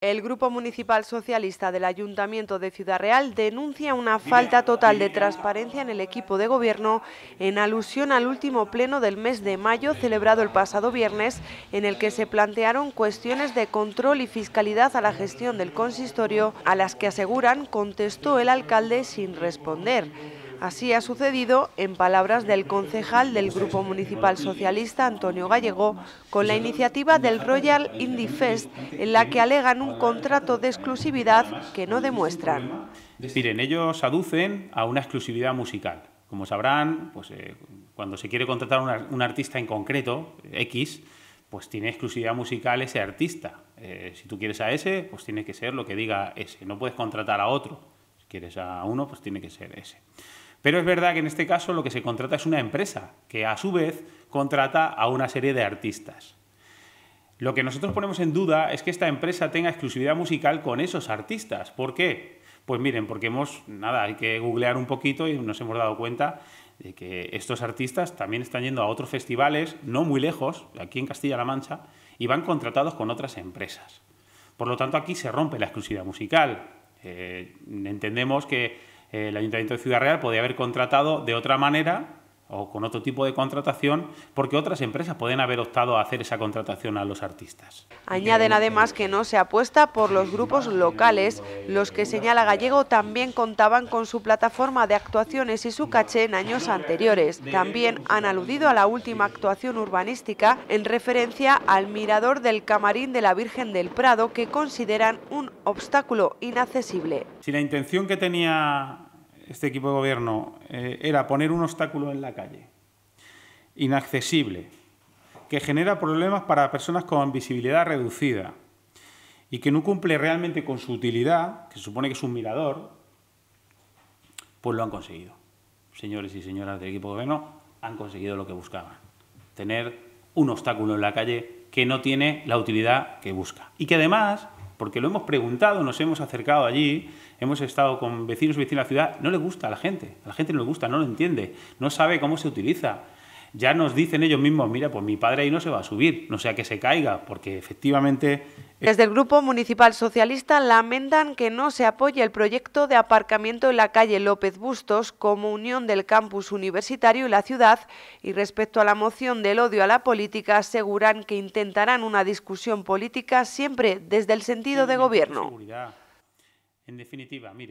El Grupo Municipal Socialista del Ayuntamiento de Ciudad Real denuncia una falta total de transparencia en el equipo de gobierno en alusión al último pleno del mes de mayo celebrado el pasado viernes en el que se plantearon cuestiones de control y fiscalidad a la gestión del consistorio a las que aseguran contestó el alcalde sin responder. Así ha sucedido en palabras del concejal del Grupo Municipal Socialista, Antonio Gallego, con la iniciativa del Royal Indie Fest, en la que alegan un contrato de exclusividad que no demuestran. Miren, ellos aducen a una exclusividad musical. Como sabrán, pues, eh, cuando se quiere contratar a un artista en concreto, X, pues tiene exclusividad musical ese artista. Eh, si tú quieres a ese, pues tiene que ser lo que diga ese. No puedes contratar a otro. Si quieres a uno, pues tiene que ser ese. Pero es verdad que en este caso lo que se contrata es una empresa, que a su vez contrata a una serie de artistas. Lo que nosotros ponemos en duda es que esta empresa tenga exclusividad musical con esos artistas. ¿Por qué? Pues miren, porque hemos, nada, hay que googlear un poquito y nos hemos dado cuenta de que estos artistas también están yendo a otros festivales, no muy lejos, aquí en Castilla-La Mancha, y van contratados con otras empresas. Por lo tanto, aquí se rompe la exclusividad musical. Eh, entendemos que eh, el Ayuntamiento de Ciudad Real podía haber contratado de otra manera o con otro tipo de contratación, porque otras empresas pueden haber optado a hacer esa contratación a los artistas. Añaden además que no se apuesta por los grupos locales, los que señala Gallego también contaban con su plataforma de actuaciones y su caché en años anteriores. También han aludido a la última actuación urbanística en referencia al mirador del camarín de la Virgen del Prado que consideran un obstáculo inaccesible. Si la intención que tenía este equipo de gobierno eh, era poner un obstáculo en la calle, inaccesible, que genera problemas para personas con visibilidad reducida y que no cumple realmente con su utilidad, que se supone que es un mirador, pues lo han conseguido. Señores y señoras del equipo de gobierno han conseguido lo que buscaban, tener un obstáculo en la calle que no tiene la utilidad que busca y que además porque lo hemos preguntado, nos hemos acercado allí, hemos estado con vecinos y vecinas de la ciudad, no le gusta a la gente, a la gente no le gusta, no lo entiende, no sabe cómo se utiliza. Ya nos dicen ellos mismos, mira, pues mi padre ahí no se va a subir, no sea que se caiga, porque efectivamente desde el Grupo Municipal Socialista lamentan que no se apoye el proyecto de aparcamiento en la calle López Bustos como unión del campus universitario y la ciudad y respecto a la moción del odio a la política aseguran que intentarán una discusión política siempre desde el sentido de gobierno. En definitiva,